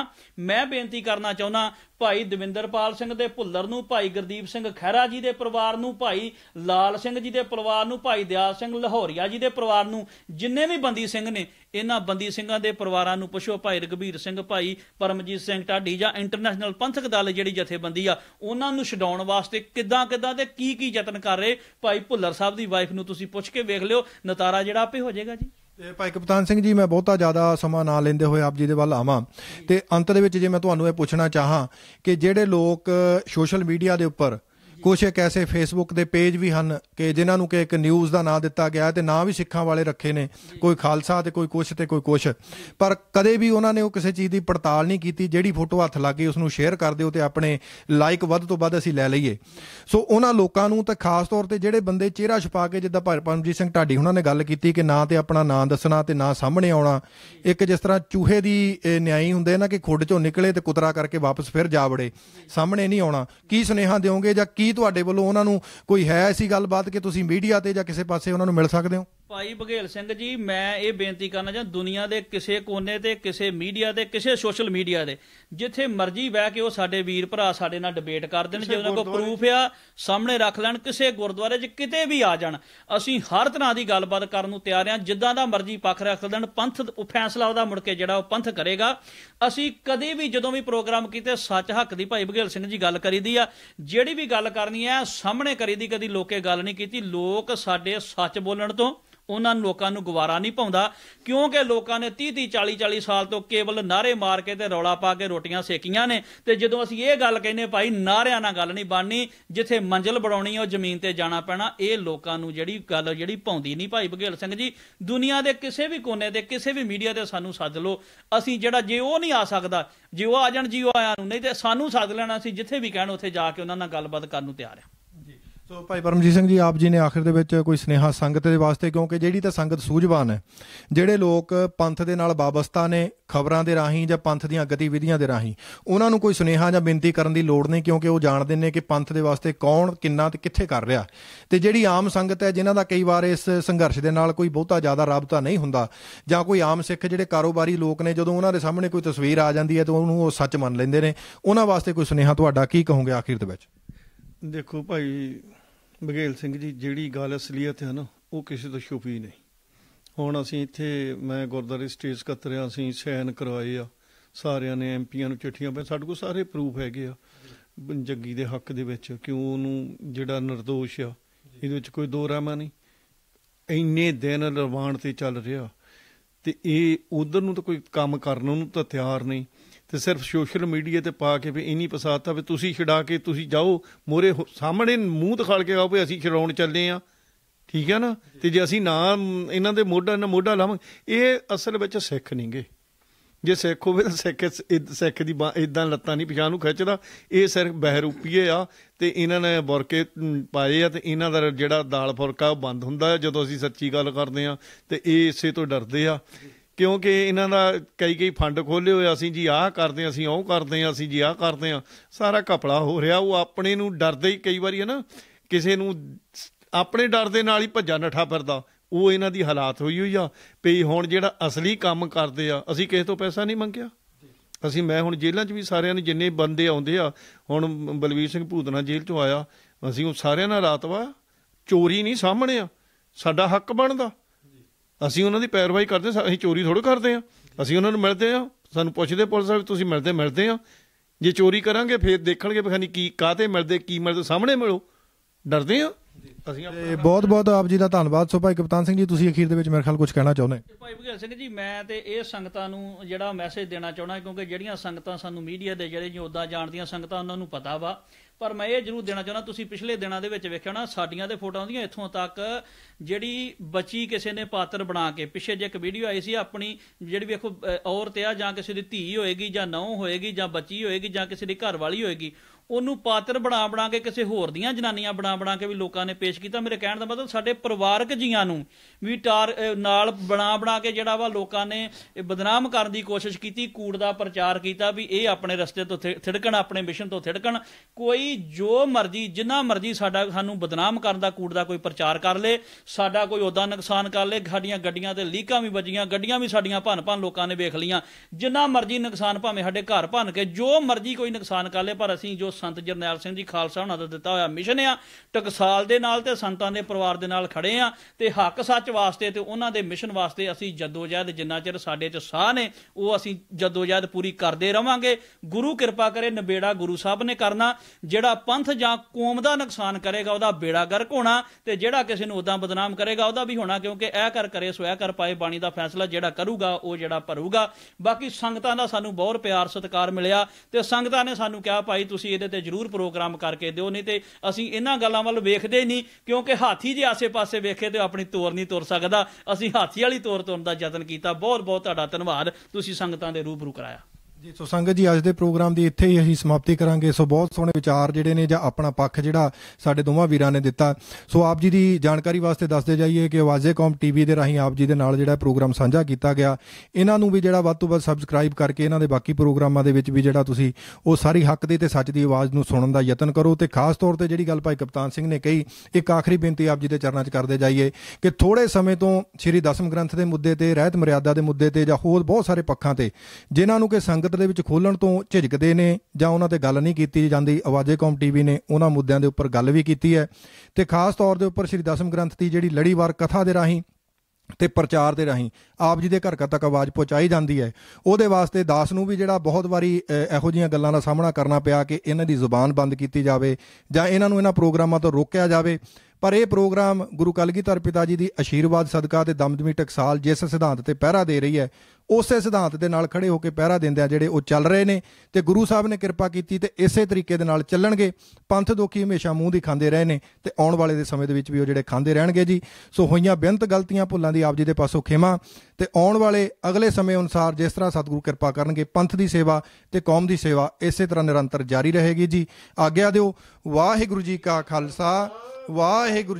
ਮੈਂ ਬੇਨਤੀ ਕਰਨਾ ਚਾਹੁੰਦਾ ਭਾਈ ਦਵਿੰਦਰਪਾਲ ਸਿੰਘ ਦੇ ਭੁੱਲਰ ਨੂੰ ਭਾਈ ਗੁਰਦੀਪ ਸਿੰਘ ਖਹਿਰਾ ਜੀ ਦੇ ਪਰਿਵਾਰ ਨੂੰ ਭਾਈ ਲਾਲ ਸਿੰਘ ਜੀ ਦੇ ਪਰਿਵਾਰ ਨੂੰ ਭਾਈ ਦਿਆਲ ਸਿੰਘ ਲਾਹੌਰੀਆ ਜੀ ਦੇ ਪਰਿਵਾਰ ਨੂੰ ਜਿੰਨੇ ਵੀ ਬੰਦੀ ਸਿੰਘ ਨੇ ਇਹਨਾਂ ਬੰਦੀ ਸਿੰਘਾਂ ਦੇ ਪਰਿਵਾਰਾਂ ਨੂੰ ਪੁੱਛੋ ਭਾਈ ਰਗਵੀਰ ਸਿੰਘ ਭਾਈ ਪਰਮਜੀਤ ਸਿੰਘ ਢਾਡੀ ਜਾਂ ਇੰਟਰਨੈਸ਼ਨਲ ਪੰਥਕ ਦਲ ਜਿਹੜੀ ਜਥੇਬੰਦੀ ਆ ਉਹਨਾਂ ਨੂੰ ਛਡਾਉਣ ਵਾਸਤੇ ਕਿੱਦਾਂ ਕਿੱਦਾਂ ਤੇ ਕੀ ਕੀ ਯਤਨ ਕਰ ਰਹੇ ਭਾਈ ਭੁੱਲਰ ਸਾਹਿਬ ਦੀ ਵਾਈਫ ਨੂੰ ਤੁਸੀਂ ਪੁੱਛ ਕੇ ਵੇਖ ਲਿਓ ਨਤਾਰਾ ਜਿਹੜਾ ਆਪੇ ਹੋ ਜਾਏਗਾ ਜੀ ਤੇ ਭਾਈ ਕਪਤਾਨ ਸਿੰਘ ਜੀ ਮੈਂ ਬਹੁਤਾ ਜ਼ਿਆਦਾ ਸਮਾਂ ਨਾ ਲੈਂਦੇ ਹੋਏ ਆਪ ਜੀ ਦੇ ਵੱਲ ਆਵਾਂ ਤੇ ਅੰਤ ਦੇ ਵਿੱਚ ਜੇ ਮੈਂ ਤੁਹਾਨੂੰ ਇਹ ਪੁੱਛਣਾ ਚਾਹਾਂ ਕਿ ਜਿਹੜੇ ਲੋਕ ਸੋਸ਼ਲ ਮੀਡੀਆ ਦੇ ਉੱਪਰ ਕੁਝ ਇੱਕ ਐਸੇ ਫੇਸਬੁੱਕ ਦੇ ਪੇਜ ਵੀ ਹਨ ਕਿ ਜਿਨ੍ਹਾਂ ਨੂੰ ਕਿ ਇੱਕ ਨਿਊਜ਼ ਦਾ ਨਾਮ ਦਿੱਤਾ ਗਿਆ ਤੇ ਨਾਂ ਵੀ ਸਿੱਖਾਂ ਵਾਲੇ ਰੱਖੇ ਨੇ ਕੋਈ ਖਾਲਸਾ ਤੇ ਕੋਈ ਕੁਛ ਤੇ ਕੋਈ ਕੁਛ ਪਰ ਕਦੇ ਵੀ ਉਹਨਾਂ ਨੇ ਉਹ ਕਿਸੇ ਚੀਜ਼ ਦੀ ਪੜਤਾਲ ਨਹੀਂ ਕੀਤੀ ਜਿਹੜੀ ਫੋਟੋ ਹੱਥ ਲੱਗੇ ਉਸ ਨੂੰ ਸ਼ੇਅਰ ਕਰ ਦਿਓ ਤੇ ਆਪਣੇ ਲਾਈਕ ਵੱਧ ਤੋਂ ਵੱਧ ਅਸੀਂ ਲੈ ਲਈਏ ਸੋ ਉਹਨਾਂ ਲੋਕਾਂ ਨੂੰ ਤਾਂ ਖਾਸ ਤੌਰ ਤੇ ਜਿਹੜੇ ਬੰਦੇ ਚਿਹਰਾ ਛੁਪਾ ਕੇ ਜਿੱਦਾਂ ਭਾਈ ਪਰਮਜੀਤ ਸਿੰਘ ਢਾਡੀ ਉਹਨਾਂ ਨੇ ਗੱਲ ਕੀਤੀ ਕਿ ਨਾਂ ਤੇ ਆਪਣਾ ਨਾਂ ਦੱਸਣਾ ਤੇ ਨਾਂ ਸਾਹਮਣੇ ਆਉਣਾ ਇੱਕ ਜਿਸ ਤਰ੍ਹਾਂ ਚੂਹੇ ਦੀ ਨਿਆਈ ਹੁੰਦੇ ਨਾ ਕਿ ਖੁੱਡ ਚੋਂ ਨਿਕਲੇ ਤੇ ਕੁਤਰਾ ਕਰਕੇ ਵਾਪਸ ਫਿਰ ਜਾ ਵੜੇ ਸਾਹਮਣੇ ਨਹੀਂ ਆਉਣਾ ਕੀ ਸੁਨੇਹਾ ਦਿਓਗੇ ਜਾਂ ਕੀ ਕੀ ਤੁਹਾਡੇ ਵੱਲੋਂ ਉਹਨਾਂ ਨੂੰ ਕੋਈ ਹੈ ਐਸੀ ਗੱਲਬਾਤ ਕਿ ਤੁਸੀਂ ਮੀਡੀਆ ਤੇ ਜਾਂ ਕਿਸੇ ਪਾਸੇ ਉਹਨਾਂ ਨੂੰ ਮਿਲ ਸਕਦੇ ਹੋ ਭਾਈ ਬਗੇਲ ਸਿੰਘ ਜੀ ਮੈਂ ਇਹ ਬੇਨਤੀ ਕਰਨਾ ਚਾਹਾਂ ਦੁਨੀਆ ਦੇ ਕਿਸੇ ਕੋਨੇ ਤੇ ਕਿਸੇ ਮੀਡੀਆ ਤੇ ਕਿਸੇ ਸੋਸ਼ਲ ਮੀਡੀਆ ਦੇ ਜਿੱਥੇ ਮਰਜ਼ੀ ਬਹਿ ਕੇ ਉਹ ਸਾਡੇ ਵੀਰ ਭਰਾ ਸਾਡੇ ਨਾਲ ਡਿਬੇਟ ਕਰ ਦੇਣ ਜੇ ਉਹਨਾਂ ਕੋਲ ਪ੍ਰੂਫ ਆ ਸਾਹਮਣੇ ਰੱਖ ਲੈਣ ਕਿਸੇ ਗੁਰਦੁਆਰੇ 'ਚ ਕਿਤੇ ਵੀ ਆ ਜਾਣ ਅਸੀਂ ਹਰ ਤਰ੍ਹਾਂ ਦੀ ਗੱਲਬਾਤ ਕਰਨ ਨੂੰ ਤਿਆਰ ਆ ਜਿੱਦਾਂ ਦਾ ਮਰਜ਼ੀ ਪੱਖ ਰੱਖ ਲੈਣ ਪੰਥ ਉਹ ਫੈਸਲਾ ਉਹਦਾ ਮੁੜ ਕੇ ਜਿਹੜਾ ਉਹ ਪੰਥ ਕਰੇਗਾ ਅਸੀਂ ਕਦੇ ਵੀ ਜਦੋਂ ਵੀ ਪ੍ਰੋਗਰਾਮ ਕੀਤੇ ਸੱਚ ਹੱਕ ਦੀ ਭਾਈ ਬਗੇਲ ਸਿੰਘ ਜੀ ਗੱਲ ਕਰੀਦੀ ਆ ਜਿਹੜੀ ਵੀ ਗੱਲ ਕਰਨੀ ਆ ਸਾਹਮਣੇ ਕਰੀਦੀ ਕਦੀ ਲੋਕੇ ਗੱਲ ਨਹੀਂ ਕੀਤੀ ਲੋਕ ਸਾਡੇ ਸੱਚ ਬੋਲਣ ਤੋਂ ਉਹਨਾਂ ਲੋਕਾਂ ਨੂੰ ਗਵਾਰਾ ਨਹੀਂ ਪਾਉਂਦਾ ਕਿਉਂਕਿ ਲੋਕਾਂ ਨੇ 30 30 40 40 ਸਾਲ ਤੋਂ ਕੇਵਲ ਨਾਰੇ ਮਾਰ ਕੇ ਤੇ ਰੌਲਾ ਪਾ ਕੇ ਰੋਟੀਆਂ ਸੇਕੀਆਂ ਨੇ ਤੇ ਜਦੋਂ ਅਸੀਂ ਇਹ ਗੱਲ ਕਹਿੰਨੇ ਭਾਈ ਨਾਰਿਆਂ ਨਾਲ ਗੱਲ ਨਹੀਂ ਬਣਨੀ ਜਿੱਥੇ ਮੰਜ਼ਲ ਬਣਾਉਣੀ ਉਹ ਜ਼ਮੀਨ ਤੇ ਜਾਣਾ ਪੈਣਾ ਇਹ ਲੋਕਾਂ ਨੂੰ ਜਿਹੜੀ ਗੱਲ ਜਿਹੜੀ ਪਾਉਂਦੀ ਨਹੀਂ ਭਾਈ ਬਗੇਲ ਸਿੰਘ ਜੀ ਦੁਨੀਆ ਦੇ ਕਿਸੇ ਵੀ ਕੋਨੇ ਤੇ ਕਿਸੇ ਵੀ ਮੀਡੀਆ ਤੇ ਸਾਨੂੰ ਸੱਦ ਲੋ ਅਸੀਂ ਜਿਹੜਾ ਜੇ ਉਹ ਨਹੀਂ ਆ ਸਕਦਾ ਜੇ ਉਹ ਆ ਜਾਣ ਜੀ ਉਹ ਆਇਆਂ ਨੂੰ ਨਹੀਂ ਤੇ ਸਾਨੂੰ ਸੱਦ ਲੈਣਾ ਸੀ ਜਿੱਥੇ ਵੀ ਕਹਿਣ ਉੱਥੇ ਜਾ ਕੇ ਉਹਨਾਂ ਨਾਲ ਗੱਲਬਾਤ ਕਰਨ ਨੂੰ ਤਿਆਰ ਆ ਸੋ ਭਾਈ ਪਰਮਜੀਤ ਸਿੰਘ ਜੀ ਆਪ ਜੀ ਨੇ ਆਖਿਰ ਦੇ ਵਿੱਚ ਕੋਈ ਸਨੇਹਾ ਸੰਗਤ ਦੇ ਵਾਸਤੇ ਕਿਉਂਕਿ ਜਿਹੜੀ ਤਾਂ ਸੰਗਤ ਸੂਝਵਾਨ ਹੈ ਜਿਹੜੇ ਲੋਕ ਪੰਥ ਦੇ ਨਾਲ ਬਾਬਸਤਾ ਨੇ ਖਬਰਾਂ ਦੇ ਰਾਹੀਂ ਜਾਂ ਪੰਥ ਦੀਆਂ ਗਤੀਵਿਧੀਆਂ ਦੇ ਰਾਹੀਂ ਉਹਨਾਂ ਨੂੰ ਕੋਈ ਸਨੇਹਾ ਜਾਂ ਬੇਨਤੀ ਕਰਨ ਦੀ ਲੋੜ ਨਹੀਂ ਕਿਉਂਕਿ ਉਹ ਜਾਣਦੇ ਨੇ ਕਿ ਪੰਥ ਦੇ ਵਾਸਤੇ ਕੌਣ ਕਿੰਨਾ ਤੇ ਕਿੱਥੇ ਕਰ ਰਿਹਾ ਤੇ ਜਿਹੜੀ ਆਮ ਸੰਗਤ ਹੈ ਜਿਨ੍ਹਾਂ ਦਾ ਕਈ ਵਾਰ ਇਸ ਸੰਘਰਸ਼ ਦੇ ਨਾਲ ਕੋਈ ਬਹੁਤਾ ਜ਼ਿਆਦਾ ਰਾਬਤਾ ਨਹੀਂ ਹੁੰਦਾ ਜਾਂ ਕੋਈ ਆਮ ਸਿੱਖ ਜਿਹੜੇ ਕਾਰੋਬਾਰੀ ਲੋਕ ਨੇ ਜਦੋਂ ਉਹਨਾਂ ਦੇ ਸਾਹਮਣੇ ਕੋਈ ਤਸਵੀਰ ਆ ਜਾਂਦੀ ਹੈ ਤਾਂ ਉਹਨੂੰ ਉਹ ਸੱਚ ਮੰਨ ਲੈਂਦੇ ਨੇ ਉਹਨਾਂ ਵਾਸਤੇ ਕੋਈ ਸਨੇਹਾ ਤੁਹਾਡਾ ਕੀ ਕਹੋਗੇ ਆਖਿਰ ਦੇ ਵਿੱਚ ਦੇਖੋ ਭਾਈ ਬਗੇਲ ਸਿੰਘ ਜੀ ਜਿਹੜੀ ਗੱਲ ਅਸਲੀਅਤ ਹੈ ਨਾ ਉਹ ਕਿਸੇ ਤੋਂ ਛੁਪੀ ਨਹੀਂ ਹੁਣ ਅਸੀਂ ਇੱਥੇ ਮੈਂ ਗੁਰਦਾਰੇ ਸਟੇਜ ਕਤਰਿਆ ਅਸੀਂ ਸੈਨ ਕਰਵਾਏ ਆ ਸਾਰਿਆਂ ਨੇ ਐਮਪੀਆਂ ਨੂੰ ਚਿੱਠੀਆਂ ਪੈ ਸਾਡੇ ਕੋਲ ਸਾਰੇ ਪ੍ਰੂਫ ਹੈਗੇ ਆ ਜੱਗੀ ਦੇ ਹੱਕ ਦੇ ਵਿੱਚ ਕਿਉਂ ਉਹਨੂੰ ਜਿਹੜਾ ਨਿਰਦੋਸ਼ ਆ ਇਹਦੇ ਵਿੱਚ ਕੋਈ ਦੋ ਰਾਮਾ ਨਹੀਂ ਇੰਨੇ ਦਿਨ ਰਵਾਨ ਤੇ ਚੱਲ ਰਿਹਾ ਤੇ ਇਹ ਉਧਰ ਨੂੰ ਤਾਂ ਕੋਈ ਕੰਮ ਕਰਨ ਨੂੰ ਤਾਂ ਤਿਆਰ ਨਹੀਂ ਤੇ ਸਿਰਫ ਸੋਸ਼ਲ ਮੀਡੀਆ ਤੇ ਪਾ ਕੇ ਵੀ ਇਨੀ ਪਸਾਤਾ ਵੀ ਤੁਸੀਂ ਛਡਾ ਕੇ ਤੁਸੀਂ ਜਾਓ ਮੋਰੇ ਸਾਹਮਣੇ ਮੂੰਹ ਦਿਖਾਲ ਕੇ ਆਓ ਵੀ ਅਸੀਂ ਛਡਾਉਣ ਚੱਲੇ ਆ ਠੀਕ ਹੈ ਨਾ ਤੇ ਜੇ ਅਸੀਂ ਨਾ ਇਹਨਾਂ ਦੇ ਮੋਢਾ ਨਾ ਮੋਢਾ ਲਾਵਾਂ ਇਹ ਅਸਲ ਵਿੱਚ ਸਿੱਖ ਨਹੀਂਗੇ ਜੇ ਸਿੱਖ ਹੋਵੇ ਤਾਂ ਸਿੱਖ ਸਿੱਖ ਦੀ ਇਦਾਂ ਲੱਤਾਂ ਨਹੀਂ ਪਛਾਣ ਨੂੰ ਖਿੱਚਦਾ ਇਹ ਸਿਰ ਬਹਿਰੂਪੀਏ ਆ ਤੇ ਇਹਨਾਂ ਨੇ ਬੁਰਕੇ ਪਾਏ ਆ ਤੇ ਇਹਨਾਂ ਦਾ ਜਿਹੜਾ ਦਾਲ ਫੁਰਕਾ ਬੰਦ ਹੁੰਦਾ ਜਦੋਂ ਅਸੀਂ ਸੱਚੀ ਗੱਲ ਕਰਦੇ ਆ ਤੇ ਇਹ ਇਸੇ ਤੋਂ ਡਰਦੇ ਆ ਕਿਉਂਕਿ ਇਹਨਾਂ ਦਾ ਕਈ ਕਈ ਫੰਡ ਖੋਲੇ ਹੋਏ ਅਸੀਂ ਜੀ ਆਹ ਕਰਦੇ ਅਸੀਂ ਉਹ ਕਰਦੇ ਅਸੀਂ ਜੀ ਆਹ ਕਰਦੇ ਆ ਸਾਰਾ ਕਪੜਾ ਹੋ ਰਿਹਾ ਉਹ ਆਪਣੇ ਨੂੰ ਡਰਦੇ ਹੀ ਕਈ ਵਾਰੀ ਹੈ ਨਾ ਕਿਸੇ ਨੂੰ ਆਪਣੇ ਡਰ ਦੇ ਨਾਲ ਹੀ ਭੱਜਾ ਨਠਾ ਫਿਰਦਾ ਉਹ ਇਹਨਾਂ ਦੀ ਹਾਲਾਤ ਹੋਈ ਹੋਈ ਆ ਪਈ ਹੁਣ ਜਿਹੜਾ ਅਸਲੀ ਕੰਮ ਕਰਦੇ ਆ ਅਸੀਂ ਕਿਸੇ ਤੋਂ ਪੈਸਾ ਨਹੀਂ ਮੰਗਿਆ ਅਸੀਂ ਮੈਂ ਹੁਣ ਜੇਲ੍ਹਾਂ 'ਚ ਵੀ ਸਾਰਿਆਂ ਨੂੰ ਜਿੰਨੇ ਬੰਦੇ ਆਉਂਦੇ ਆ ਹੁਣ ਬਲਵੀਰ ਸਿੰਘ ਭੂਤਨਾ ਜੇਲ੍ਹ 'ਚੋਂ ਆਇਆ ਅਸੀਂ ਉਹ ਸਾਰਿਆਂ ਨਾਲ ਰਾਤ ਵਾ ਚੋਰੀ ਨਹੀਂ ਸਾਹਮਣੇ ਆ ਸਾਡਾ ਹੱਕ ਬਣਦਾ ਅਸੀਂ ਉਹਨਾਂ ਦੀ ਪੈਰਵਾਈ ਕਰਦੇ ਅਸੀਂ ਚੋਰੀ ਥੋੜੇ ਕਰਦੇ ਆ ਅਸੀਂ ਉਹਨਾਂ ਨੂੰ ਮਿਲਦੇ ਆ ਸਾਨੂੰ ਪੁੱਛਦੇ ਪੁਲਿਸ ਵਾਲੇ ਤੁਸੀਂ ਮਿਲਦੇ ਮਿਲਦੇ ਆ ਜੇ ਚੋਰੀ ਕਰਾਂਗੇ ਫੇਰ ਦੇਖਣਗੇ ਬਖਾਨੀ ਕੀ ਕਾਤੇ ਮਿਲਦੇ ਕੀ ਮਿਲਦੇ ਸਾਹਮਣੇ ਮਿਲੋ ਡਰਦੇ ਆ ਅਸੀਂ ਬਹੁਤ ਬਹੁਤ ਆਪ ਜੀ ਦਾ ਧੰਨਵਾਦ ਸੋ ਭਾਈ ਕਪਤਾਨ ਸਿੰਘ ਜੀ ਤੁਸੀਂ ਅਖੀਰ ਦੇ ਵਿੱਚ ਮੇਰੇ ਖਿਆਲ ਕੁਝ ਕਹਿਣਾ ਚਾਹੁੰਦੇ ਭਾਈ ਭਗਤ ਸਿੰਘ ਜੀ ਮੈਂ ਤੇ ਇਹ ਸੰਗਤਾਂ ਨੂੰ ਜਿਹੜਾ ਮੈਸੇਜ ਦੇਣਾ ਚਾਹਣਾ ਕਿਉਂਕਿ ਜਿਹੜੀਆਂ ਸੰਗਤਾਂ ਸਾਨੂੰ ਮੀਡੀਆ ਦੇ ਜਿਹੜੇ ਉਦਾਂ ਜਾਣਦੀਆਂ ਸੰਗਤਾਂ ਉਹਨਾਂ ਨੂੰ ਪਤਾ ਵਾ ਪਰ ਮੈਂ ਇਹ ਜਰੂਰ ਦੇਣਾ ਚਾਹੁੰਦਾ ਤੁਸੀਂ ਪਿਛਲੇ ਦਿਨਾਂ ਦੇ ਵਿੱਚ ਵੇਖਿਆ ਨਾ ਸਾਡੀਆਂ ਦੇ ਫੋਟੋਆਂ ਦੀਆਂ ਇੱਥੋਂ ਤੱਕ ਜਿਹੜੀ ਬੱਚੀ ਕਿਸੇ ਨੇ ਪਾਤਰ ਬਣਾ ਕੇ ਪਿਛੇ ਜੇ ਇੱਕ ਵੀਡੀਓ ਆਈ ਸੀ ਆਪਣੀ ਜਿਹੜੀ ਵੇਖੋ ਔਰਤ ਆ ਜਾਂ ਕਿਸੇ ਦੀ ਧੀ ਹੋਏਗੀ ਜਾਂ ਨੌ ਹੋਏਗੀ ਜਾਂ ਬੱਚੀ ਹੋਏਗੀ ਜਾਂ ਕਿਸੇ ਦੀ ਘਰ ਵਾਲੀ ਹੋਏਗੀ ਉਹਨੂੰ ਪਾਤਰ ਬਣਾ ਬਣਾ ਕੇ ਕਿਸੇ ਹੋਰ ਦੀਆਂ ਜਨਾਨੀਆਂ ਬਣਾ ਬਣਾ ਕੇ ਵੀ ਲੋਕਾਂ ਨੇ ਪੇਸ਼ ਕੀਤਾ ਮੇਰੇ ਕਹਿਣ ਦਾ ਮਤਲਬ ਸਾਡੇ ਪਰਿਵਾਰਕ ਜੀਆਂ ਨੂੰ ਵੀ ਟਾਰ ਨਾਲ ਬਣਾ ਬਣਾ ਕੇ ਜਿਹੜਾ ਵਾ ਲੋਕਾਂ ਨੇ ਬਦਨਾਮ ਕਰਨ ਦੀ ਕੋਸ਼ਿਸ਼ ਕੀਤੀ ਕੂੜ ਦਾ ਪ੍ਰਚਾਰ ਕੀਤਾ ਵੀ ਇਹ ਆਪਣੇ ਰਸਤੇ ਤੋਂ ਥਿੜਕਣ ਆਪਣੇ ਮਿਸ਼ਨ ਤੋਂ ਥਿੜਕਣ ਕੋਈ ਜੋ ਮਰਜ਼ੀ ਜਿੰਨਾ ਮਰਜ਼ੀ ਸਾਡਾ ਸਾਨੂੰ ਬਦਨਾਮ ਕਰਨ ਦਾ ਕੂੜ ਦਾ ਕੋਈ ਪ੍ਰਚਾਰ ਕਰ ਲੇ ਸਾਡਾ ਕੋਈ ਉਹਦਾ ਨੁਕਸਾਨ ਕਰ ਲੇ ਸਾਡੀਆਂ ਗੱਡੀਆਂ ਤੇ ਲੀਕਾਂ ਵੀ ਵੱਜੀਆਂ ਗੱਡੀਆਂ ਵੀ ਸਾਡੀਆਂ ਭੰਨ ਭੰਨ ਲੋਕਾਂ ਨੇ ਵੇਖ ਲੀਆਂ ਜਿੰਨਾ ਮਰਜ਼ੀ ਨੁਕਸਾਨ ਭਾਵੇਂ ਸਾਡੇ ਘਰ ਭੰਨ ਕੇ ਜੋ ਮਰਜ਼ੀ ਕੋਈ ਨੁਕਸਾਨ ਕਰ ਲੇ ਪਰ ਅਸੀਂ ਜੋ ਸੰਤ ਜਰਨੈਲ ਸਿੰਘ ਜੀ ਖਾਲਸਾ ਉਹਨਾਂ ਦਾ ਦਿੱਤਾ ਹੋਇਆ ਮਿਸ਼ਨ ਆ ਟਕਸਾਲ ਦੇ ਨਾਲ ਤੇ ਸੰਤਾਂ ਦੇ ਪਰਿਵਾਰ ਦੇ ਨਾਲ ਖੜੇ ਆ ਤੇ ਹੱਕ ਸੱਚ ਵਾਸਤੇ ਤੇ ਉਹਨਾਂ ਦੇ ਮਿਸ਼ਨ ਵਾਸਤੇ ਅਸੀਂ ਜਦੋਜਾਦ ਜਿੰਨਾ ਚਿਰ ਸਾਡੇ 'ਚ ਸਾਹ ਨੇ ਉਹ ਅਸੀਂ ਜਦੋਜਾਦ ਪੂਰੀ ਕਰਦੇ ਰਵਾਂਗੇ ਗੁਰੂ ਕਿਰਪਾ ਕਰੇ ਨਵੇੜਾ ਗੁਰੂ ਸਾਹਿਬ ਨੇ ਕਰਨਾ ਜਿਹੜਾ ਪੰਥ ਜਾਂ ਕੌਮ ਦਾ ਨੁਕਸਾਨ ਕਰੇਗਾ ਉਹਦਾ ਬੇੜਾ ਗਰਕ ਹੋਣਾ ਤੇ ਜਿਹੜਾ ਕਿਸੇ ਨੂੰ ਉਦਾਂ ਬਦਨਾਮ ਕਰੇਗਾ ਉਹਦਾ ਵੀ ਹੋਣਾ ਕਿਉਂਕਿ ਇਹ ਕਰ ਕਰੇ ਸੋਇਆ ਕਰ ਪਾਏ ਬਾਣੀ ਦਾ ਫੈਸਲਾ ਜਿਹੜਾ ਕਰੂਗਾ ਉਹ ਜਿਹੜਾ ਭਰੂਗਾ ਬਾਕੀ ਸੰਗਤਾਂ ਦਾ ਸਾਨੂੰ ਬਹੁਤ ਪਿਆਰ ਸਤਿਕਾਰ ਮਿਲਿਆ ਤੇ ਸੰਗਤਾਂ ਨੇ ਸਾਨੂੰ ਕਿਹਾ ਭਾਈ ਤੁਸੀਂ ਇਹਦੇ ਤੇ ਜ਼ਰੂਰ ਪ੍ਰੋਗਰਾਮ ਕਰਕੇ ਦਿਓ ਨਹੀਂ ਤੇ ਅਸੀਂ ਇਹਨਾਂ ਗੱਲਾਂ ਵੱਲ ਵੇਖਦੇ ਨਹੀਂ ਕਿਉਂਕਿ ਹਾਥੀ ਜੇ ਆਸੇ-ਪਾਸੇ ਵੇਖੇ ਤੇ ਆਪਣੀ ਤੋਰ ਨਹੀਂ ਤੁਰ ਸਕਦਾ ਅਸੀਂ ਹਾਥੀ ਵਾਲੀ ਤੋਰ ਤੁਰਨ ਦਾ ਯਤਨ ਕੀਤਾ ਬਹੁਤ ਬਹੁਤ ਤੁਹਾਡਾ ਧੰਨਵਾਦ ਤੁਸੀਂ ਸੰਗਤਾਂ ਦੇ ਰੂਪ ਰੂ ਕਰਾਇਆ ਜੀ ਸੋ ਸੰਗਤ ਜੀ ਅੱਜ ਦੇ ਪ੍ਰੋਗਰਾਮ ਦੀ ਇੱਥੇ ਹੀ ਅਸੀਂ ਸਮਾਪਤੀ ਕਰਾਂਗੇ ਸੋ ਬਹੁਤ ਸੋਹਣੇ ਵਿਚਾਰ ਜਿਹੜੇ ਨੇ ਜਾਂ ਆਪਣਾ ਪੱਖ ਜਿਹੜਾ ਸਾਡੇ ਦੋਵਾਂ ਵੀਰਾਂ ਨੇ ਦਿੱਤਾ ਸੋ ਆਪ ਜੀ ਦੀ ਜਾਣਕਾਰੀ ਵਾਸਤੇ ਦੱਸਦੇ ਜਾਈਏ ਕਿ ਆਵਾਜ਼ੇ ਕੌਮ ਟੀਵੀ ਦੇ ਰਾਹੀਂ ਆਪ ਜੀ ਦੇ ਨਾਲ ਜਿਹੜਾ ਪ੍ਰੋਗਰਾਮ ਸਾਂਝਾ ਕੀਤਾ ਗਿਆ ਇਹਨਾਂ ਨੂੰ ਵੀ ਜਿਹੜਾ ਵੱਧ ਤੋਂ ਵੱਧ ਸਬਸਕ੍ਰਾਈਬ ਕਰਕੇ ਇਹਨਾਂ ਦੇ ਬਾਕੀ ਪ੍ਰੋਗਰਾਮਾਂ ਦੇ ਵਿੱਚ ਵੀ ਜਿਹੜਾ ਤੁਸੀਂ ਉਹ ਸਾਰੀ ਹੱਕ ਦੀ ਤੇ ਸੱਚ ਦੀ ਆਵਾਜ਼ ਨੂੰ ਸੁਣਨ ਦਾ ਯਤਨ ਕਰੋ ਤੇ ਖਾਸ ਤੌਰ ਤੇ ਜਿਹੜੀ ਗੱਲ ਭਾਈ ਕਪਤਾਨ ਸਿੰਘ ਨੇ ਕਹੀ ਇੱਕ ਆਖਰੀ ਬੇਨਤੀ ਆਪ ਜੀ ਦੇ ਚਰਨਾਂ 'ਚ ਕਰਦੇ ਜਾਈਏ ਕਿ ਥੋੜੇ ਸਮੇਂ ਤੋਂ ਸ੍ਰੀ ਦਸਮ ਗ੍ਰੰਥ ਦੇ ਮੁੱਦੇ ਤੇ ਰਹਿਤ ਮਰਿਆਦਾ ਦੇ ਮੁੱਦੇ ਤੇ ਜਾਂ ਹੋਰ ਬਹੁਤ ਸਾਰੇ ਪੱਖਾਂ ਤੇ ਜਿਨ੍ਹਾਂ ਨੂੰ ਕਿ ਸੰਗਤ ਸੰਕਟ ਦੇ ਵਿੱਚ ਖੋਲਣ ਤੋਂ ਝਿਜਕਦੇ ਨੇ ਜਾਂ ਉਹਨਾਂ ਤੇ ਗੱਲ ਨਹੀਂ ਕੀਤੀ ਜਾਂਦੀ ਆਵਾਜ਼ੇ ਕੌਮ ਟੀਵੀ ਨੇ ਉਹਨਾਂ ਮੁੱਦਿਆਂ ਦੇ ਉੱਪਰ ਗੱਲ ਵੀ ਕੀਤੀ ਹੈ ਤੇ ਖਾਸ ਤੌਰ ਦੇ ਉੱਪਰ ਸ਼੍ਰੀ ਦਸਮ ਗ੍ਰੰਥ ਦੀ ਜਿਹੜੀ ਲੜੀਵਾਰ ਕਥਾ ਦੇ ਰਾਹੀਂ ਤੇ ਪ੍ਰਚਾਰ ਦੇ ਰਾਹੀਂ ਆਪ ਜੀ ਦੇ ਘਰ ਘਰ ਤੱਕ ਆਵਾਜ਼ ਪਹੁੰਚਾਈ ਜਾਂਦੀ ਹੈ ਉਹਦੇ ਵਾਸਤੇ ਦਾਸ ਨੂੰ ਵੀ ਜਿਹੜਾ ਬਹੁਤ ਵਾਰੀ ਇਹੋ ਜੀਆਂ ਗੱਲਾਂ ਦਾ ਸਾਹਮਣਾ ਕਰਨਾ ਪਿਆ ਕਿ ਇਹਨਾਂ ਦੀ ਜ਼ੁਬਾਨ ਬੰਦ ਕੀਤੀ ਜਾਵੇ ਜਾਂ ਇਹਨਾਂ ਨੂੰ ਇਹਨਾਂ ਪ੍ਰੋਗਰਾਮਾਂ ਤੋਂ ਰੋਕਿਆ ਜਾਵੇ ਪਰ ਇਹ ਪ੍ਰੋਗਰਾਮ ਗੁਰੂ ਕਲਗੀਧਰ ਪਿਤਾ ਜੀ ਦੀ ਅਸ਼ੀਰਵਾਦ ਸਦਕਾ ਤੇ ਦਮਦਮੀ ਟਕਸਾਲ ਜਿਸ ਸਿਧਾਂਤ ਤੇ ਪਹਿਰਾ ਦੇ ਰਹੀ ਹੈ ਉਸੇ ਸਿਧਾਂਤ ਦੇ ਨਾਲ ਖੜੇ ਹੋ ਕੇ ਪਹਿਰਾ ਦਿੰਦੇ ਆ ਜਿਹੜੇ ਉਹ ਚੱਲ ਰਹੇ ਨੇ ਤੇ ਗੁਰੂ ਸਾਹਿਬ ਨੇ ਕਿਰਪਾ ਕੀਤੀ ਤੇ ਇਸੇ ਤਰੀਕੇ ਦੇ ਨਾਲ ਚੱਲਣਗੇ ਪੰਥ ਦੋਖੀ ਹਮੇਸ਼ਾ ਮੂੰਹ ਦੀ ਖਾਂਦੇ ਰਹੇ ਨੇ ਤੇ ਆਉਣ ਵਾਲੇ ਦੇ ਸਮੇਂ ਦੇ ਵਿੱਚ ਵੀ ਉਹ ਜਿਹੜੇ ਖਾਂਦੇ ਰਹਿਣਗੇ ਜੀ ਸੋ ਹੋਈਆਂ ਬੇਅੰਤ ਗਲਤੀਆਂ ਭੁੱਲਾਂ ਦੀ ਆਪ ਜੀ ਦੇ ਪਾਸੋਂ ਖਿਮਾ ਤੇ ਆਉਣ ਵਾਲੇ ਅਗਲੇ ਸਮੇਂ ਅਨੁਸਾਰ ਜਿਸ ਤਰ੍ਹਾਂ ਸਤਿਗੁਰੂ ਕਿਰਪਾ ਕਰਨਗੇ ਪੰਥ ਦੀ ਸੇਵਾ ਤੇ ਕੌਮ ਦੀ ਸੇਵਾ ਇਸੇ ਤਰ੍ਹਾਂ ਨਿਰੰਤਰ ਜਾਰੀ ਰਹੇਗੀ ਜੀ ਆਗਿਆ ਦਿਓ ਵਾਹਿਗੁਰੂ ਜੀ ਕਾ ਖਾਲਸਾ ਵਾਹਿਗੁਰੂ